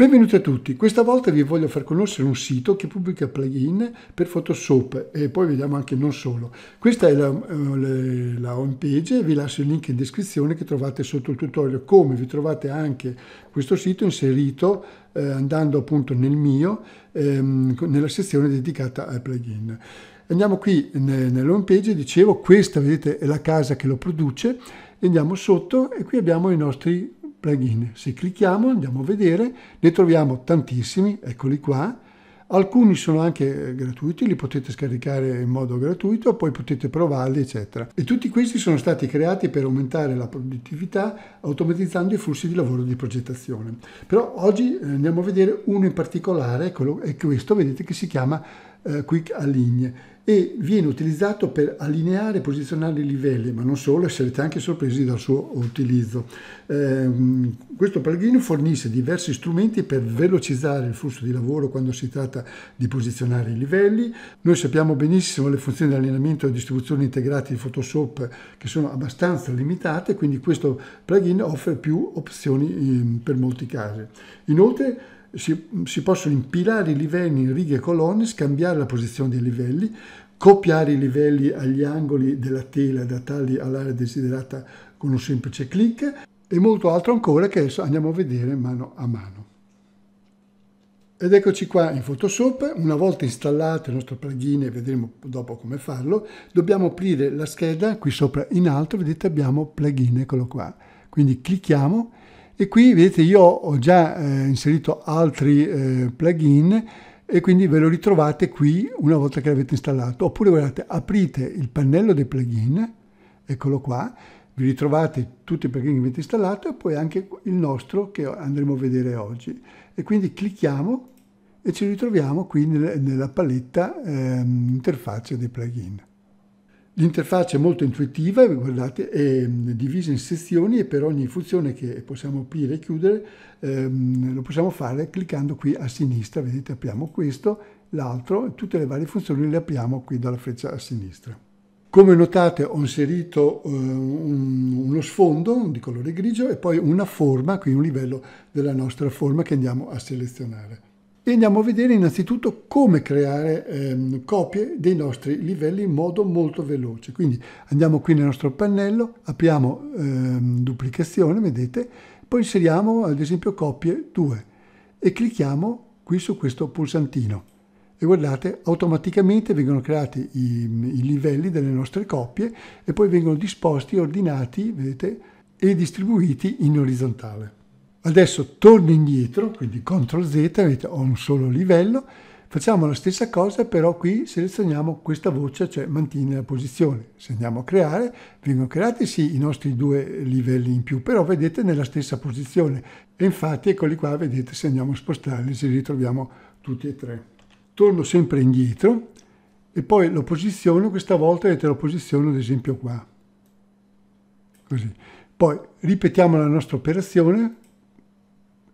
Benvenuti a tutti, questa volta vi voglio far conoscere un sito che pubblica plugin per Photoshop e poi vediamo anche non solo. Questa è la, eh, la home page, vi lascio il link in descrizione che trovate sotto il tutorial, come vi trovate anche questo sito inserito eh, andando appunto nel mio, ehm, nella sezione dedicata ai plugin. Andiamo qui nella home page, dicevo questa vedete è la casa che lo produce, andiamo sotto e qui abbiamo i nostri plugin. Se clicchiamo andiamo a vedere, ne troviamo tantissimi, eccoli qua. Alcuni sono anche eh, gratuiti, li potete scaricare in modo gratuito, poi potete provarli, eccetera. E tutti questi sono stati creati per aumentare la produttività automatizzando i flussi di lavoro di progettazione. Però oggi eh, andiamo a vedere uno in particolare, è questo vedete che si chiama eh, Quick Align e viene utilizzato per allineare e posizionare i livelli, ma non solo, e sarete anche sorpresi dal suo utilizzo. Eh, questo plugin fornisce diversi strumenti per velocizzare il flusso di lavoro quando si tratta di posizionare i livelli. Noi sappiamo benissimo le funzioni di allineamento e distribuzione integrate di Photoshop che sono abbastanza limitate, quindi questo plugin offre più opzioni in, ehm, per molti casi. Inoltre si, si possono impilare i livelli in righe e colonne, scambiare la posizione dei livelli, copiare i livelli agli angoli della tela, adattarli all'area desiderata con un semplice clic e molto altro ancora che adesso andiamo a vedere mano a mano. Ed eccoci qua in Photoshop, una volta installato il nostro plugin e vedremo dopo come farlo, dobbiamo aprire la scheda, qui sopra in alto vedete abbiamo plugin, eccolo qua. Quindi clicchiamo e qui vedete io ho già eh, inserito altri eh, plugin e quindi ve lo ritrovate qui una volta che l'avete installato. Oppure guardate, aprite il pannello dei plugin, eccolo qua, vi ritrovate tutti i plugin che avete installato e poi anche il nostro che andremo a vedere oggi. E quindi clicchiamo e ci ritroviamo qui nel, nella paletta eh, interfaccia dei plugin. L'interfaccia è molto intuitiva, guardate, è mm, divisa in sezioni e per ogni funzione che possiamo aprire e chiudere ehm, lo possiamo fare cliccando qui a sinistra, vedete apriamo questo, l'altro, tutte le varie funzioni le apriamo qui dalla freccia a sinistra. Come notate ho inserito eh, un, uno sfondo di colore grigio e poi una forma, qui un livello della nostra forma che andiamo a selezionare e andiamo a vedere innanzitutto come creare ehm, copie dei nostri livelli in modo molto veloce. Quindi andiamo qui nel nostro pannello, apriamo ehm, duplicazione, vedete, poi inseriamo ad esempio copie 2 e clicchiamo qui su questo pulsantino e guardate automaticamente vengono creati i, i livelli delle nostre copie e poi vengono disposti, ordinati, vedete, e distribuiti in orizzontale. Adesso torno indietro, quindi CTRL Z, vedete ho un solo livello, facciamo la stessa cosa però qui selezioniamo questa voce, cioè mantiene la posizione. Se andiamo a creare, vengono creati sì i nostri due livelli in più, però vedete nella stessa posizione. E infatti eccoli qua, vedete se andiamo a spostarli ci ritroviamo tutti e tre. Torno sempre indietro e poi lo posiziono, questa volta vedete lo posiziono ad esempio qua. Così. Poi ripetiamo la nostra operazione,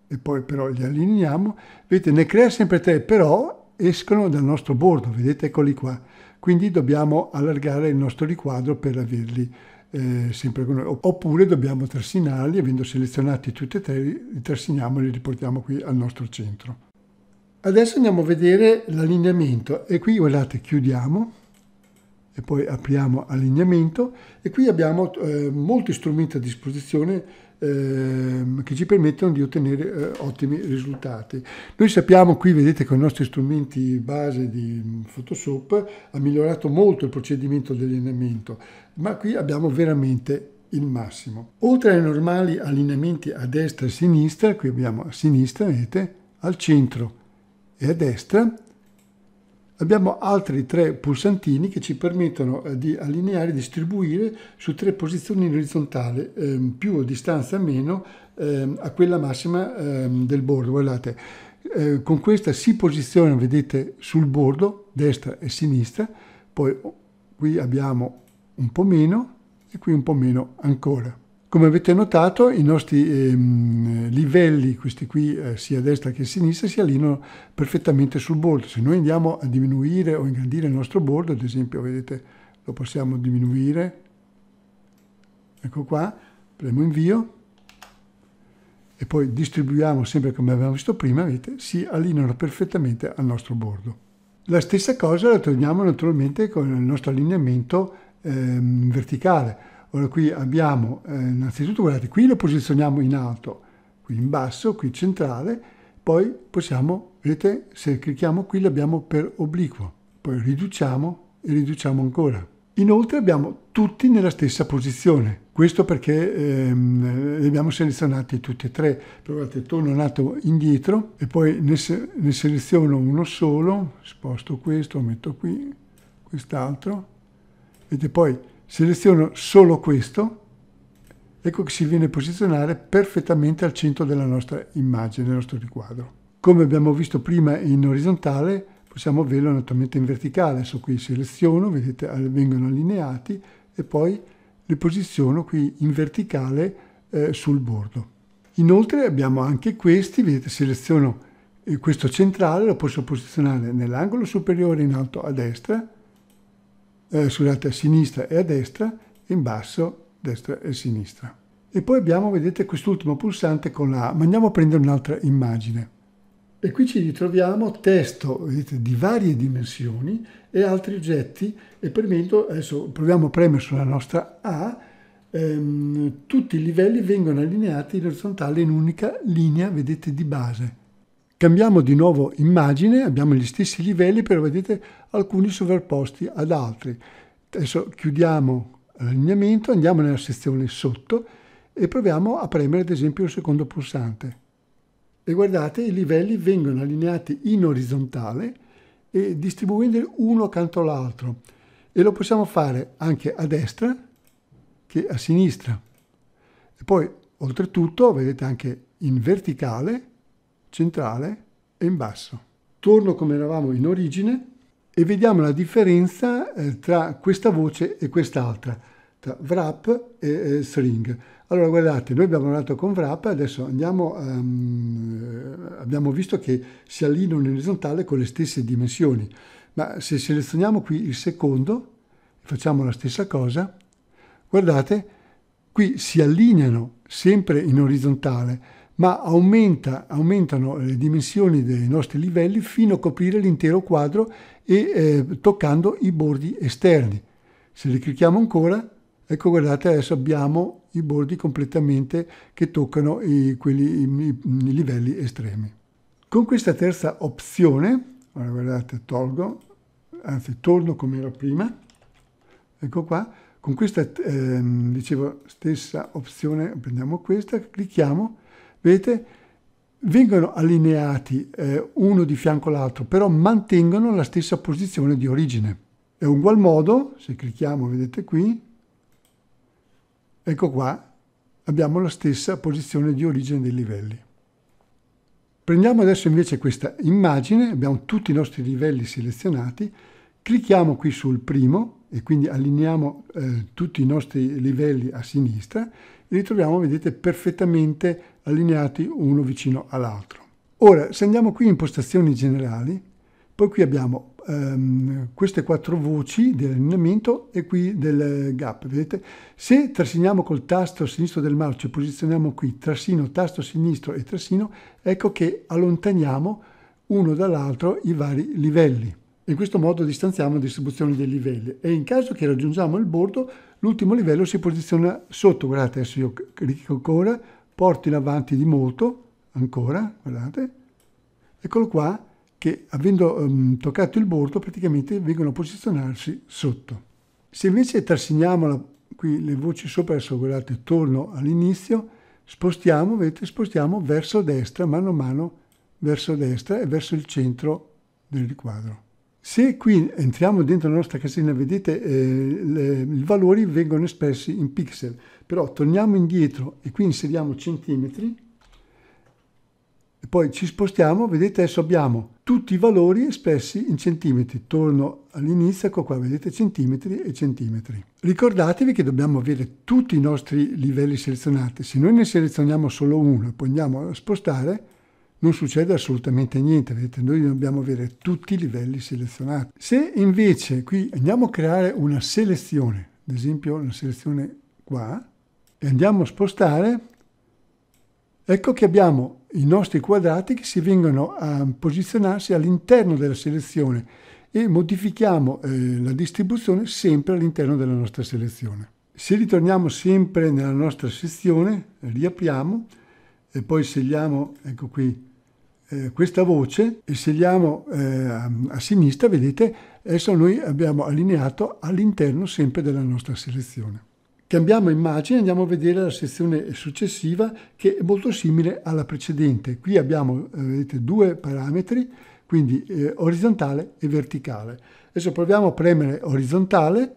e poi però li allineiamo, vedete ne crea sempre tre, però escono dal nostro bordo, vedete eccoli qua. Quindi dobbiamo allargare il nostro riquadro per averli eh, sempre con noi. Oppure dobbiamo trascinarli, avendo selezionati tutti e tre, li trasciniamo e li riportiamo qui al nostro centro. Adesso andiamo a vedere l'allineamento e qui guardate chiudiamo e poi apriamo allineamento e qui abbiamo eh, molti strumenti a disposizione ehm, che ci permettono di ottenere eh, ottimi risultati. Noi sappiamo qui, vedete, con i nostri strumenti base di mm, Photoshop ha migliorato molto il procedimento di allineamento, ma qui abbiamo veramente il massimo. Oltre ai normali allineamenti a destra e a sinistra, qui abbiamo a sinistra, vedete, al centro e a destra, abbiamo altri tre pulsantini che ci permettono eh, di allineare e distribuire su tre posizioni in orizzontale, ehm, più distanza meno ehm, a quella massima ehm, del bordo. Guardate, eh, con questa si posiziona, vedete, sul bordo, destra e sinistra, poi oh, qui abbiamo un po' meno e qui un po' meno ancora. Come avete notato i nostri ehm, livelli, questi qui eh, sia a destra che a sinistra, si allineano perfettamente sul bordo. Se noi andiamo a diminuire o ingrandire il nostro bordo, ad esempio vedete lo possiamo diminuire, ecco qua, premo invio e poi distribuiamo sempre come abbiamo visto prima, vedete, si allineano perfettamente al nostro bordo. La stessa cosa la troviamo naturalmente con il nostro allineamento ehm, verticale Ora qui abbiamo eh, innanzitutto, guardate, qui lo posizioniamo in alto, qui in basso, qui centrale, poi possiamo, vedete, se clicchiamo qui l'abbiamo per obliquo, poi riduciamo e riduciamo ancora. Inoltre abbiamo tutti nella stessa posizione, questo perché ehm, li abbiamo selezionati tutti e tre. Provate, torno un attimo indietro e poi ne, se ne seleziono uno solo, sposto questo, metto qui, quest'altro, vedete poi seleziono solo questo, ecco che si viene a posizionare perfettamente al centro della nostra immagine, del nostro riquadro. Come abbiamo visto prima in orizzontale, possiamo averlo naturalmente in verticale, adesso qui seleziono, vedete vengono allineati e poi li posiziono qui in verticale eh, sul bordo. Inoltre abbiamo anche questi, vedete seleziono eh, questo centrale, lo posso posizionare nell'angolo superiore in alto a destra, eh, scusate, a sinistra e a destra, in basso, destra e sinistra. E poi abbiamo, vedete, quest'ultimo pulsante con la A, ma andiamo a prendere un'altra immagine. E qui ci ritroviamo testo vedete, di varie dimensioni e altri oggetti e premendo, adesso proviamo a premere sulla nostra A, ehm, tutti i livelli vengono allineati in orizzontale in un'unica linea, vedete, di base. Cambiamo di nuovo immagine, abbiamo gli stessi livelli, però vedete alcuni sovrapposti ad altri. Adesso chiudiamo eh, l'allineamento, andiamo nella sezione sotto e proviamo a premere ad esempio il secondo pulsante. E guardate, i livelli vengono allineati in orizzontale e distribuendoli uno accanto all'altro. E lo possiamo fare anche a destra che a sinistra. E poi, oltretutto, vedete anche in verticale, centrale e in basso. Torno come eravamo in origine e vediamo la differenza eh, tra questa voce e quest'altra, tra wrap e eh, string. Allora guardate, noi abbiamo lavorato con wrap, adesso andiamo, um, abbiamo visto che si allineano in orizzontale con le stesse dimensioni, ma se selezioniamo qui il secondo, facciamo la stessa cosa, guardate, qui si allineano sempre in orizzontale, ma aumenta, aumentano eh, le dimensioni dei nostri livelli fino a coprire l'intero quadro e eh, toccando i bordi esterni. Se li clicchiamo ancora, ecco guardate adesso abbiamo i bordi completamente che toccano i, quelli, i, i livelli estremi. Con questa terza opzione, ora guardate tolgo, anzi torno come era prima, ecco qua, con questa eh, dicevo, stessa opzione, prendiamo questa, clicchiamo, Vedete? Vengono allineati eh, uno di fianco all'altro, però mantengono la stessa posizione di origine. È ugual modo, se clicchiamo, vedete qui, ecco qua, abbiamo la stessa posizione di origine dei livelli. Prendiamo adesso invece questa immagine, abbiamo tutti i nostri livelli selezionati, clicchiamo qui sul primo e quindi allineiamo eh, tutti i nostri livelli a sinistra li troviamo, vedete, perfettamente allineati uno vicino all'altro. Ora, se andiamo qui in impostazioni generali, poi qui abbiamo ehm, queste quattro voci dell'allineamento e qui del gap, vedete? Se trasiniamo col tasto sinistro del mouse, posizioniamo qui trasino, tasto sinistro e trasino, ecco che allontaniamo uno dall'altro i vari livelli. In questo modo distanziamo la distribuzione dei livelli e in caso che raggiungiamo il bordo, l'ultimo livello si posiziona sotto, guardate adesso io clicco ancora, porto in avanti di molto, ancora, guardate, eccolo qua, che avendo um, toccato il bordo praticamente vengono a posizionarsi sotto. Se invece trasciniamo la, qui le voci sopra, adesso guardate, torno all'inizio, spostiamo, vedete, spostiamo verso destra, mano a mano, verso destra e verso il centro del riquadro. Se qui entriamo dentro la nostra casina, vedete eh, i valori vengono espressi in pixel, però torniamo indietro e qui inseriamo centimetri, e poi ci spostiamo, vedete adesso abbiamo tutti i valori espressi in centimetri. Torno all'inizio, ecco qua, vedete centimetri e centimetri. Ricordatevi che dobbiamo avere tutti i nostri livelli selezionati. Se noi ne selezioniamo solo uno e poi andiamo a spostare, non succede assolutamente niente, vedete, noi dobbiamo avere tutti i livelli selezionati. Se invece qui andiamo a creare una selezione, ad esempio una selezione qua, e andiamo a spostare, ecco che abbiamo i nostri quadrati che si vengono a posizionarsi all'interno della selezione e modifichiamo eh, la distribuzione sempre all'interno della nostra selezione. Se ritorniamo sempre nella nostra sezione, riapriamo, e poi scegliamo, ecco qui, eh, questa voce e scegliamo eh, a, a sinistra, vedete, adesso noi abbiamo allineato all'interno sempre della nostra selezione. Cambiamo immagine, andiamo a vedere la sezione successiva che è molto simile alla precedente. Qui abbiamo eh, vedete, due parametri, quindi eh, orizzontale e verticale. Adesso proviamo a premere orizzontale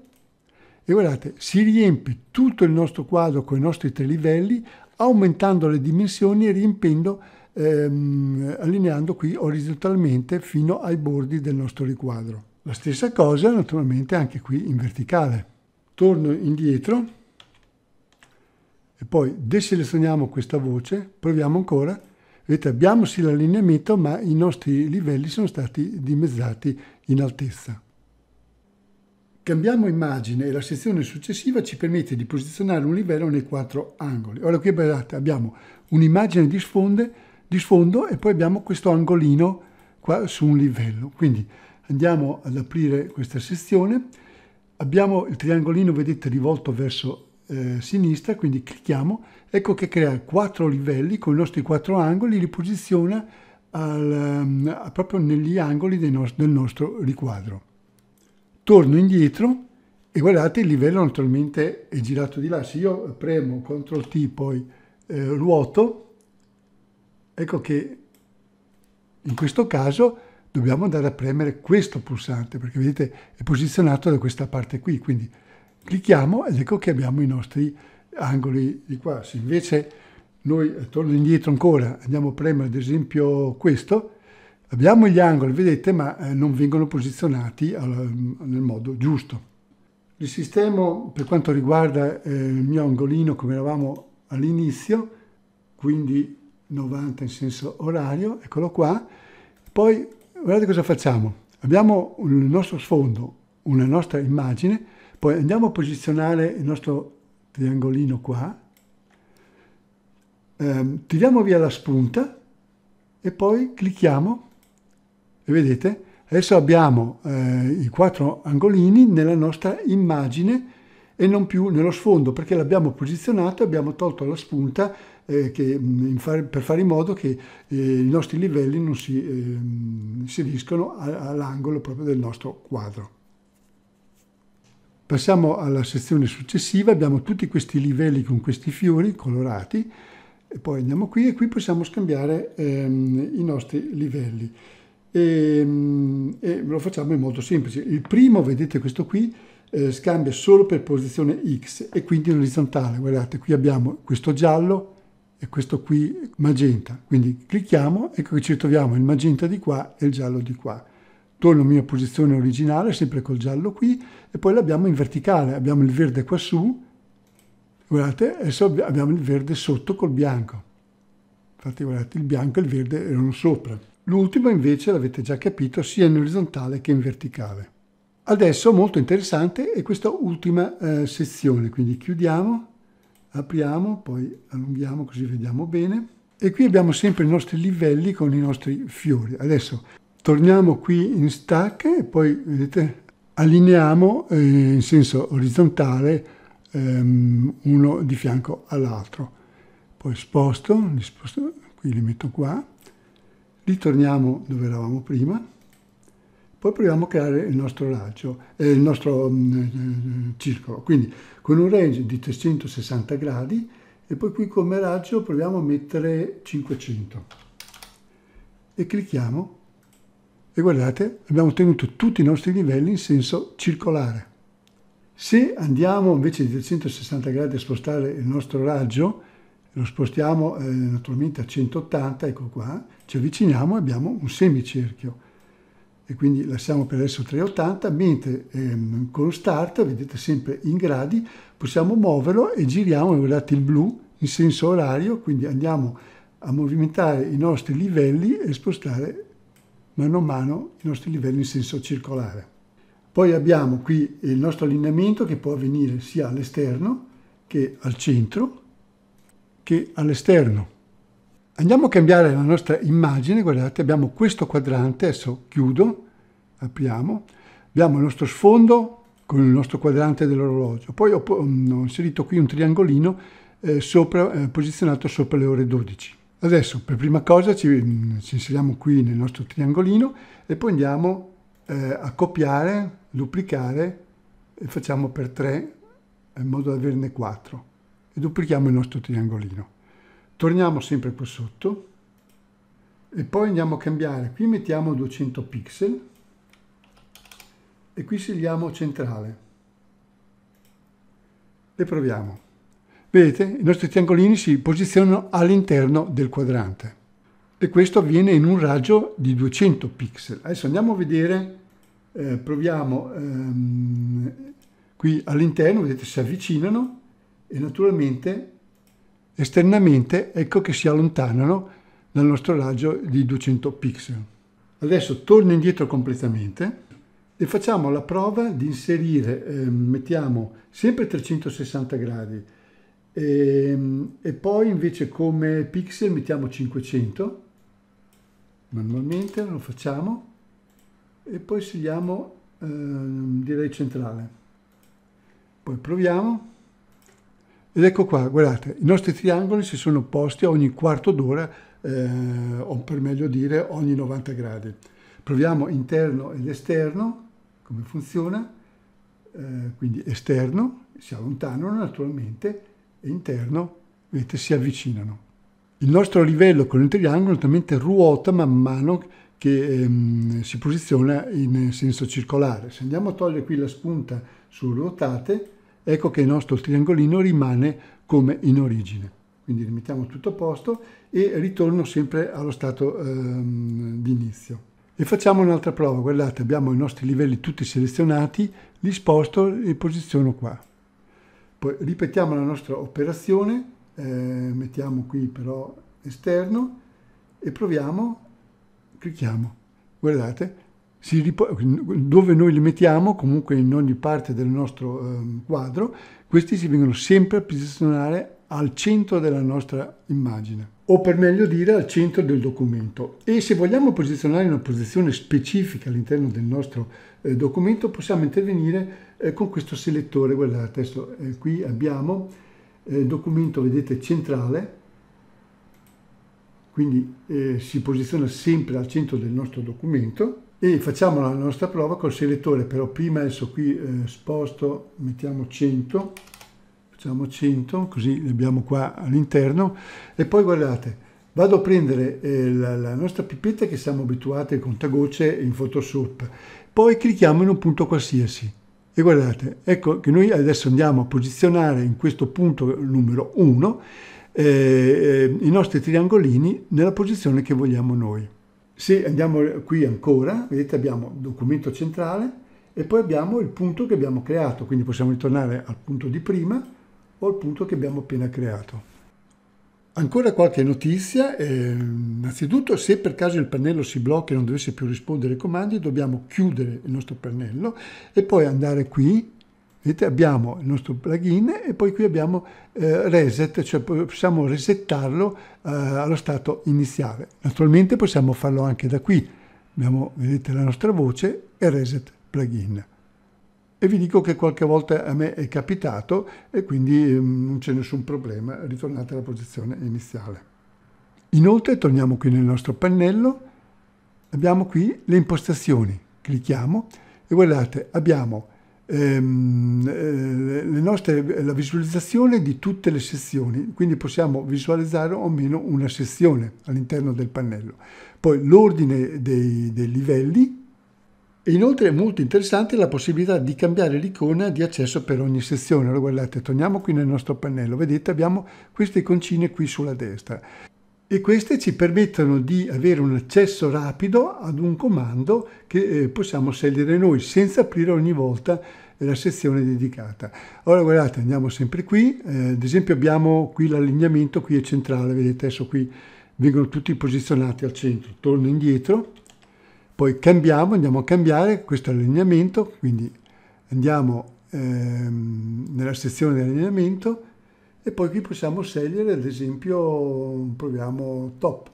e guardate, si riempie tutto il nostro quadro con i nostri tre livelli aumentando le dimensioni e riempendo, ehm, allineando qui orizzontalmente fino ai bordi del nostro riquadro. La stessa cosa naturalmente anche qui in verticale. Torno indietro e poi deselezioniamo questa voce, proviamo ancora. Vedete, abbiamo sì l'allineamento, ma i nostri livelli sono stati dimezzati in altezza. Cambiamo immagine e la sezione successiva ci permette di posizionare un livello nei quattro angoli. Ora qui guardate, abbiamo un'immagine di, sfonde, di sfondo e poi abbiamo questo angolino qua su un livello. Quindi andiamo ad aprire questa sezione, abbiamo il triangolino, vedete, rivolto verso eh, sinistra, quindi clicchiamo, ecco che crea quattro livelli con i nostri quattro angoli, li posiziona al, ehm, proprio negli angoli no del nostro riquadro torno indietro e guardate il livello naturalmente è girato di là. Se io premo CTRL T poi eh, ruoto, ecco che in questo caso dobbiamo andare a premere questo pulsante perché vedete è posizionato da questa parte qui. Quindi clicchiamo ed ecco che abbiamo i nostri angoli di qua. Se invece noi, eh, torno indietro ancora, andiamo a premere ad esempio questo, Abbiamo gli angoli, vedete, ma eh, non vengono posizionati eh, nel modo giusto. Il sistema per quanto riguarda eh, il mio angolino come eravamo all'inizio, quindi 90 in senso orario, eccolo qua. Poi guardate cosa facciamo. Abbiamo il nostro sfondo, una nostra immagine, poi andiamo a posizionare il nostro triangolino qua, ehm, tiriamo via la spunta e poi clicchiamo e vedete? Adesso abbiamo eh, i quattro angolini nella nostra immagine e non più nello sfondo, perché l'abbiamo posizionato, abbiamo tolto la spunta eh, che, mm, far, per fare in modo che eh, i nostri livelli non si eh, inseriscono all'angolo proprio del nostro quadro. Passiamo alla sezione successiva, abbiamo tutti questi livelli con questi fiori colorati, e poi andiamo qui e qui possiamo scambiare ehm, i nostri livelli e, ehm, e, lo facciamo in modo semplice. Il primo, vedete questo qui, eh, scambia solo per posizione X e quindi in orizzontale. Guardate, qui abbiamo questo giallo e questo qui magenta. Quindi clicchiamo, ecco che ci ritroviamo il magenta di qua e il giallo di qua. Torno alla mia posizione originale, sempre col giallo qui, e poi l'abbiamo in verticale. Abbiamo il verde quassù, guardate, adesso abbiamo il verde sotto col bianco. Infatti guardate, il bianco e il verde erano sopra. L'ultimo invece, l'avete già capito, sia in orizzontale che in verticale. Adesso molto interessante è questa ultima eh, sezione, quindi chiudiamo, apriamo, poi allunghiamo così vediamo bene. E qui abbiamo sempre i nostri livelli con i nostri fiori. Adesso torniamo qui in stack e poi vedete allineiamo eh, in senso orizzontale ehm, uno di fianco all'altro. Poi sposto, li sposto, qui li metto qua ritorniamo dove eravamo prima, poi proviamo a creare il nostro raggio, eh, il nostro mm, eh, circolo, quindi con un range di 360 gradi e poi qui come raggio proviamo a mettere 500 e clicchiamo e guardate abbiamo ottenuto tutti i nostri livelli in senso circolare. Se andiamo invece di 360 gradi a spostare il nostro raggio lo spostiamo eh, naturalmente a 180, ecco qua, ci avviciniamo e abbiamo un semicerchio. E quindi lasciamo per adesso 380, mentre ehm, con lo start, vedete sempre in gradi, possiamo muoverlo e giriamo, guardate il blu, in senso orario, quindi andiamo a movimentare i nostri livelli e spostare mano a mano i nostri livelli in senso circolare. Poi abbiamo qui il nostro allineamento che può avvenire sia all'esterno che al centro, che all'esterno. Andiamo a cambiare la nostra immagine, guardate, abbiamo questo quadrante, adesso chiudo, apriamo, abbiamo il nostro sfondo con il nostro quadrante dell'orologio, poi ho, mm, inserito qui un triangolino eh, sopra, eh, posizionato sopra le ore 12. Adesso per prima cosa ci, mm, ci inseriamo qui nel nostro triangolino e poi andiamo eh, a copiare, duplicare e facciamo per 3 in modo da averne 4 e duplichiamo il nostro triangolino. Torniamo sempre qua sotto e poi andiamo a cambiare. Qui mettiamo 200 pixel e qui scegliamo centrale. E proviamo. Vedete, i nostri triangolini si posizionano all'interno del quadrante e questo avviene in un raggio di 200 pixel. Adesso andiamo a vedere, eh, proviamo ehm, qui all'interno, vedete si avvicinano e naturalmente esternamente ecco che si allontanano dal nostro raggio di 200 pixel. Adesso torno indietro completamente e facciamo la prova di inserire, eh, mettiamo sempre 360 gradi e, ehm, e poi invece come pixel mettiamo 500 manualmente, lo facciamo e poi scegliamo eh, direi centrale. Poi proviamo ed ecco qua, guardate, i nostri triangoli si sono posti ogni quarto d'ora, eh, o per meglio dire ogni 90 gradi. Proviamo interno ed esterno, come funziona, eh, quindi esterno, si allontanano naturalmente, e interno, vedete, si avvicinano. Il nostro livello con il triangolo naturalmente ruota man mano che ehm, si posiziona in senso circolare. Se andiamo a togliere qui la spunta su ruotate, ecco che il nostro triangolino rimane come in origine. Quindi rimettiamo tutto a posto e ritorno sempre allo stato ehm, di inizio. E facciamo un'altra prova, guardate, abbiamo i nostri livelli tutti selezionati, li sposto e li posiziono qua. Poi ripetiamo la nostra operazione, eh, mettiamo qui però esterno e proviamo, clicchiamo. Guardate, dove noi li mettiamo, comunque in ogni parte del nostro ehm, quadro, questi si vengono sempre a posizionare al centro della nostra immagine o per meglio dire al centro del documento e se vogliamo posizionare una posizione specifica all'interno del nostro eh, documento possiamo intervenire eh, con questo selettore guardate adesso eh, qui abbiamo eh, il documento vedete centrale quindi eh, si posiziona sempre al centro del nostro documento e facciamo la nostra prova col selettore però prima adesso qui eh, sposto mettiamo 100 facciamo 100 così li abbiamo qua all'interno e poi guardate vado a prendere eh, la, la, nostra pipetta che siamo abituati al contagocce in Photoshop poi clicchiamo in un punto qualsiasi e guardate ecco che noi adesso andiamo a posizionare in questo punto numero 1 eh, eh, i nostri triangolini nella posizione che vogliamo noi se andiamo qui ancora, vedete abbiamo documento centrale e poi abbiamo il punto che abbiamo creato, quindi possiamo ritornare al punto di prima o al punto che abbiamo appena creato. Ancora qualche notizia, eh, innanzitutto se per caso il pannello si blocca e non dovesse più rispondere ai comandi dobbiamo chiudere il nostro pannello e poi andare qui Vedete, abbiamo il nostro plugin e poi qui abbiamo eh, reset, cioè possiamo resettarlo eh, allo stato iniziale. Naturalmente possiamo farlo anche da qui. Abbiamo, vedete, la nostra voce e reset plugin. E vi dico che qualche volta a me è capitato e quindi ehm, non c'è nessun problema, ritornate alla posizione iniziale. Inoltre torniamo qui nel nostro pannello, abbiamo qui le impostazioni, clicchiamo e guardate abbiamo ehm, eh, nostre, la visualizzazione di tutte le sezioni, quindi possiamo visualizzare o meno una sezione all'interno del pannello. Poi l'ordine dei, dei livelli, e inoltre è molto interessante la possibilità di cambiare l'icona di accesso per ogni sezione. Allora guardate, torniamo qui nel nostro pannello, vedete abbiamo queste iconcine qui sulla destra e queste ci permettono di avere un accesso rapido ad un comando che eh, possiamo scegliere noi senza aprire ogni volta la sezione dedicata. Ora guardate, andiamo sempre qui, eh, ad esempio abbiamo qui l'allineamento, qui è centrale, vedete adesso qui vengono tutti posizionati al centro, torno indietro, poi cambiamo, andiamo a cambiare questo allineamento, quindi andiamo ehm, nella sezione di allineamento, e poi qui possiamo scegliere ad esempio proviamo top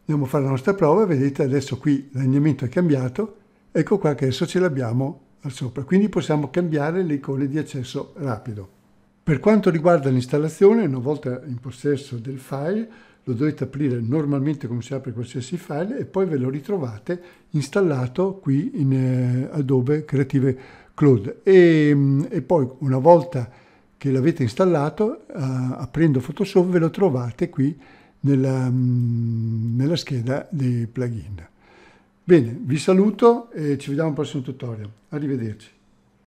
andiamo a fare la nostra prova vedete adesso qui l'allineamento è cambiato ecco qua che adesso ce l'abbiamo al sopra quindi possiamo cambiare le icone di accesso rapido per quanto riguarda l'installazione una volta in possesso del file lo dovete aprire normalmente come si apre qualsiasi file e poi ve lo ritrovate installato qui in eh, Adobe Creative Cloud e, mm, e poi una volta che l'avete installato, eh, aprendo Photoshop ve lo trovate qui nella, mm, nella scheda dei plugin. Bene, vi saluto e ci vediamo al prossimo tutorial. Arrivederci.